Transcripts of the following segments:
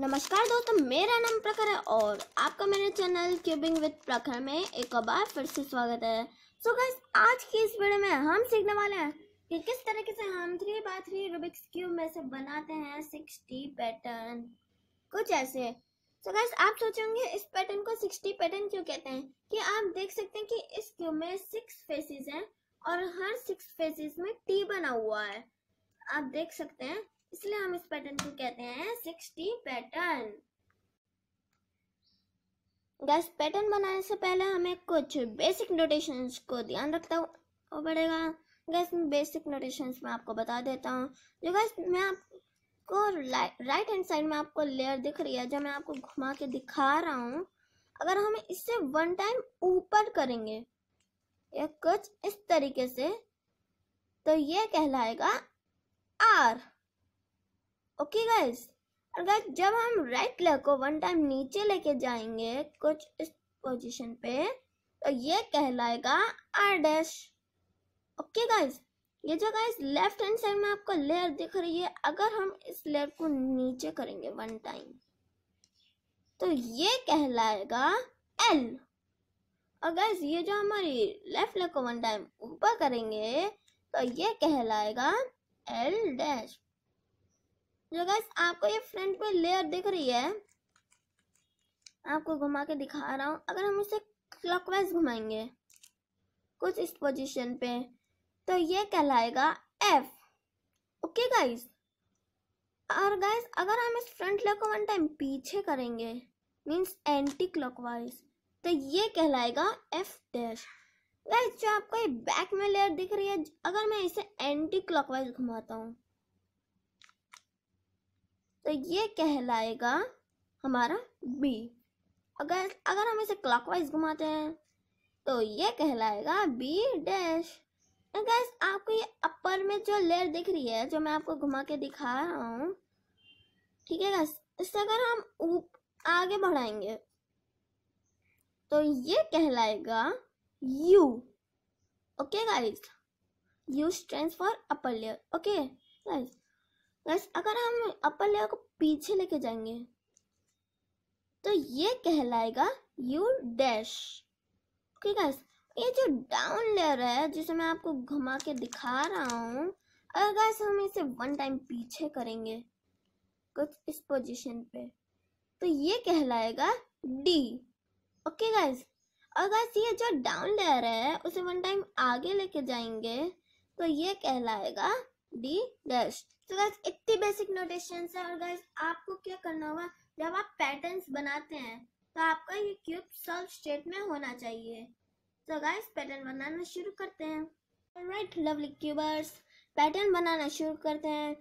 नमस्कार दोस्तों मेरा नाम प्रखर है और आपका मेरे चैनल क्यूबिंग विद प्रखर में एक बार फिर से स्वागत है सो so आज की इस वीडियो में हम सीखने वाले हैं कि किस तरीके से हम three by three Rubik's cube में से बनाते हैं सिक्सटी पैटर्न कुछ ऐसे सो so आप सोचेंगे इस पैटर्न को सिक्सटी पैटर्न क्यों कहते हैं कि आप देख सकते हैं कि इस क्यूब में सिक्स फेसेस हैं और हर सिक्स फेसेस में टी बना हुआ है आप देख सकते हैं इसलिए हम इस पैटर्न को कहते हैं सिक्सटी पैटर्न गैस पैटर्न बनाने से पहले हमें कुछ बेसिक नोटेशंस को ध्यान रखता हो पड़ेगा गैस मैं बेसिक नोटेशंस में आपको बता देता हूँ जो गैस मैं आपको राइट हैंड साइड में आपको लेयर दिख रही है जो मैं आपको घुमा के दिखा रहा हूँ अगर हम इससे वन टाइम ऊपर करेंगे या कुछ इस तरीके से तो ये कहलाएगा आर ओके गाइस और गाइस जब हम राइट लेग को वन टाइम नीचे लेके जाएंगे कुछ इस पोजीशन पे तो ये कहलाएगा आर डैश ओके गाइस ये जो गाइस लेफ्ट हैंड साइड में आपको लेयर दिख रही है अगर हम इस लेयर को नीचे करेंगे वन टाइम तो ये कहलाएगा एल और गाइस ये जो हमारी लेफ्ट लेग को वन टाइम ऊपर करेंगे तो ये कहलाएगा एल डैश जो गैस आपको ये फ्रंट पे लेयर दिख रही है आपको घुमा के दिखा रहा हूँ अगर हम इसे क्लॉकवाइज घुमाएंगे कुछ इस पोजीशन पे तो ये कहलाएगा एफ ओके गाइस और गाइस अगर हम इस फ्रंट लेयर को वन टाइम पीछे करेंगे मींस एंटी क्लॉकवाइज तो ये कहलाएगा एफ डैश गाइस जो आपको ये बैक में लेयर दिख रही है अगर मैं इसे एंटी क्लॉकवाइज घुमाता हूँ तो ये कहलाएगा हमारा बी अगर अगर हम इसे क्लॉकवाइज घुमाते हैं तो ये कहलाएगा बी डैश गैस आपको ये अपर में जो लेयर दिख रही है जो मैं आपको घुमा के दिखा रहा हूँ ठीक है गैस इससे अगर हम आगे बढ़ाएंगे तो ये कहलाएगा U okay guys U stands for upper layer okay guys guys अगर हम अपर लेयर को पीछे लेके जाएंगे तो ये कहलाएगा यू डैश ओके गाइस ये जो डाउन लेयर है जिसे मैं आपको घुमा के दिखा रहा हूँ अगर गाइस हम इसे वन टाइम पीछे करेंगे कुछ इस पोजीशन पे तो ये कहलाएगा डी ओके गाइस अगर गाइस ये जो डाउन लेयर है उसे वन टाइम आगे लेके जाएंगे तो ये कहलाएगा डी डैश तो गाइस इतनी बेसिक नोटेशन है और गाइस आपको क्या करना होगा जब आप पैटर्न्स बनाते हैं तो आपका ये क्यूब सॉल्व स्टेट में होना चाहिए तो गाइस पैटर्न बनाना शुरू करते हैं राइट लवली क्यूबर्स पैटर्न बनाना शुरू करते हैं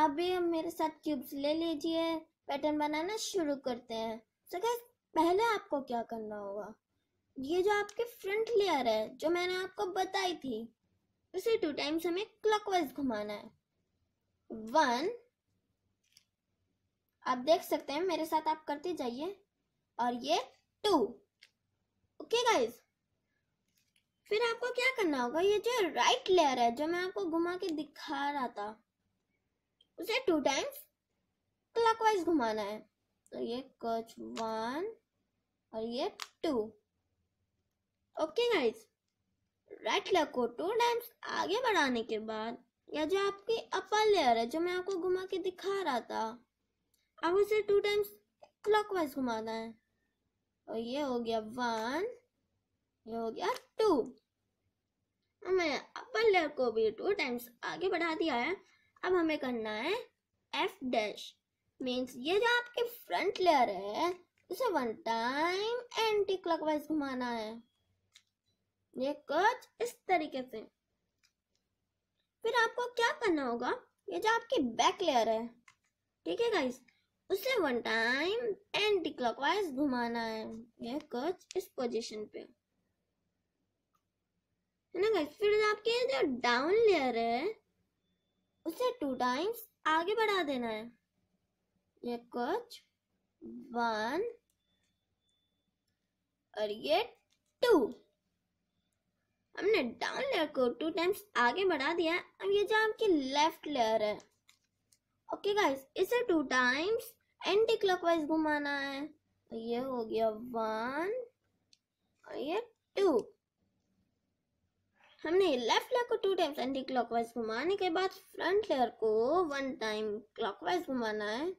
आप भी मेरे साथ क्यूब्स ले लीजिए पैटर्न बनाना शुरू करते हैं तो गाइस पहले आपको क्या करना होगा ये जो आपके फ्रंट लेयर है जो मैंने आपको बताई थी उसे टू टाइम्स हमें क्लॉकवाइज घुमाना है वन आप देख सकते हैं मेरे साथ आप करते जाइए और ये टू ओके गाइज फिर आपको क्या करना होगा ये जो राइट लेयर है जो मैं आपको घुमा के दिखा रहा था उसे टू टाइम्स क्लॉकवाइज घुमाना है तो ये कच वन और ये two okay guys right layer को टू टाइम्स आगे बढ़ाने के बाद या जो आपकी अपर लेयर है जो मैं आपको घुमा के दिखा रहा था अब उसे टू टाइम्स क्लॉकवाइज घुमाना है और ये हो गया वन ये हो गया टू हमें अपर लेयर को भी टू टाइम्स आगे बढ़ा दिया है अब हमें करना है एफ डैश मीन्स ये जो आपके फ्रंट लेयर है उसे वन टाइम एंटी क्लॉकवाइज घुमाना है ये कुछ इस तरीके से फिर आपको क्या करना होगा ये जो आपकी बैक लेयर है ठीक है गाइस उसे वन टाइम एंटी क्लॉकवाइज घुमाना है ये कुछ इस पोजीशन पे है ना गाइस फिर आपके जो डाउन लेयर है उसे टू टाइम्स आगे बढ़ा देना है ये कुछ वन और ये टू हमने डाउन लेयर को टू टाइम्स आगे बढ़ा दिया अब ये जो आपकी लेफ्ट लेयर है ओके गाइस इसे टू टाइम्स एंटी क्लॉकवाइज घुमाना है तो ये हो गया वन और ये टू हमने लेफ्ट लेयर को टू टाइम्स एंटी क्लॉकवाइज घुमाने के बाद फ्रंट लेयर को वन टाइम क्लॉकवाइज घुमाना है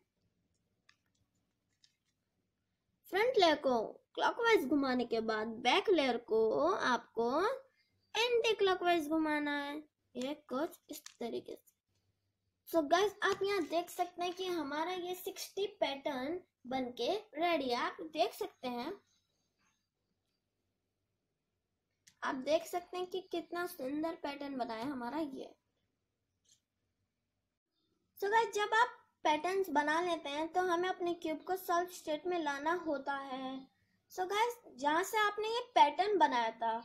फ्रंट लेयर को क्लॉकवाइज घुमाने के बाद बैक लेयर को आपको एंटी क्लॉकवाइज घुमाना है ये कुछ इस तरीके से सो so गाइस आप यहाँ देख सकते हैं कि हमारा ये सिक्सटी पैटर्न बनके रेडी है आप देख सकते हैं आप देख सकते हैं कि कितना सुंदर पैटर्न है हमारा ये सो so जब आप पैटर्न्स बना लेते हैं तो हमें अपने क्यूब को सॉल्व स्टेट में लाना होता है सो so गाइस जहाँ से आपने ये पैटर्न बनाया था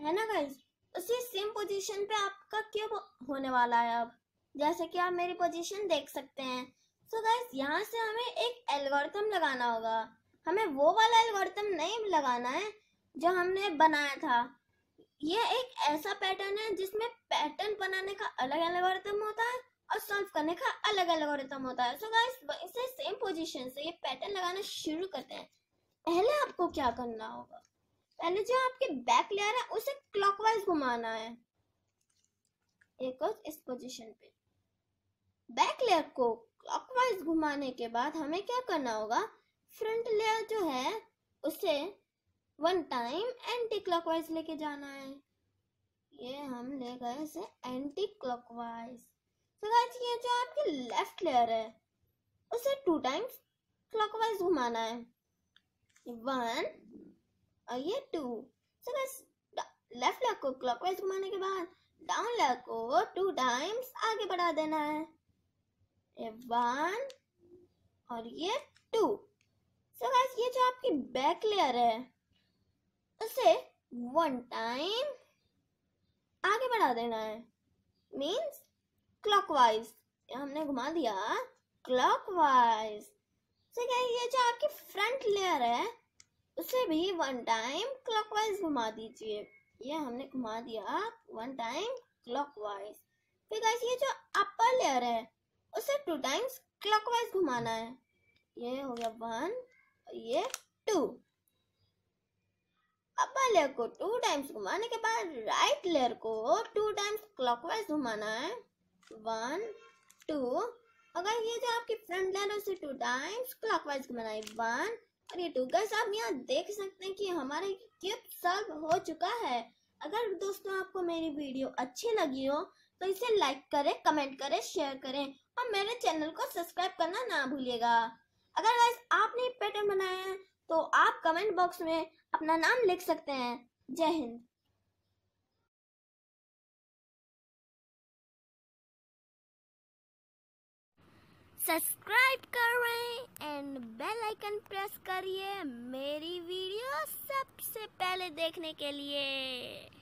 है ना गाइस उसी सेम पोजीशन पे आपका क्यों होने वाला है अब जैसे कि आप मेरी पोजीशन देख सकते हैं सो गाइस यहाँ से हमें एक एल्गोरिथम लगाना होगा हमें वो वाला एल्गोरिथम नहीं लगाना है जो हमने बनाया था ये एक ऐसा पैटर्न है जिसमें पैटर्न बनाने का अलग एल्गोरिथम होता है और सॉल्व करने का अलग एल्गोरिथम होता है सो गाइस इसे सेम पोजीशन से ये पैटर्न लगाना शुरू करते हैं पहले आपको क्या करना होगा पहले जो आपके बैक लेयर है उसे क्लॉकवाइज घुमाना है एक और इस पोजीशन पे बैक लेयर को क्लॉकवाइज घुमाने के बाद हमें क्या करना होगा फ्रंट लेयर जो है उसे वन टाइम एंटी क्लॉकवाइज लेके जाना है ये हम ले गए इसे एंटी क्लॉकवाइज तो गाइस ये जो आपकी लेफ्ट लेयर है उसे टू टाइम्स क्लॉकवाइज घुमाना है वन और ये टू सो बस लेफ्ट लेग को क्लॉकवाइज घुमाने के बाद डाउन लेग को टू टाइम्स आगे बढ़ा देना है ये वन और ये टू सो गाइस ये जो आपकी बैक लेयर है उसे वन टाइम आगे बढ़ा देना है मींस क्लॉकवाइज हमने घुमा दिया क्लॉकवाइज सो गाइस ये जो आपकी फ्रंट लेयर है उसे भी वन टाइम क्लॉकवाइज घुमा दीजिए ये हमने घुमा दिया वन टाइम क्लॉकवाइज फिर गाइस ये जो अपर लेयर है उसे टू टाइम्स क्लॉकवाइज घुमाना है ये हो गया वन ये टू अपर लेयर को टू टाइम्स घुमाने के बाद राइट लेयर को टू टाइम्स क्लॉकवाइज घुमाना है वन टू अगर ये जो आपकी फ्रंट लेयर है उसे टू टाइम्स क्लॉकवाइज घुमाना है वन और ये टू आप यहाँ देख सकते हैं कि हमारे गिफ्ट सर्व हो चुका है अगर दोस्तों आपको मेरी वीडियो अच्छी लगी हो तो इसे लाइक करें कमेंट करें शेयर करें और मेरे चैनल को सब्सक्राइब करना ना भूलिएगा अगर गाइस आपने पैटर्न बनाया है तो आप कमेंट बॉक्स में अपना नाम लिख सकते हैं जय हिंद सब्सक्राइब करें बेल आइकन प्रेस करिए मेरी वीडियो सबसे पहले देखने के लिए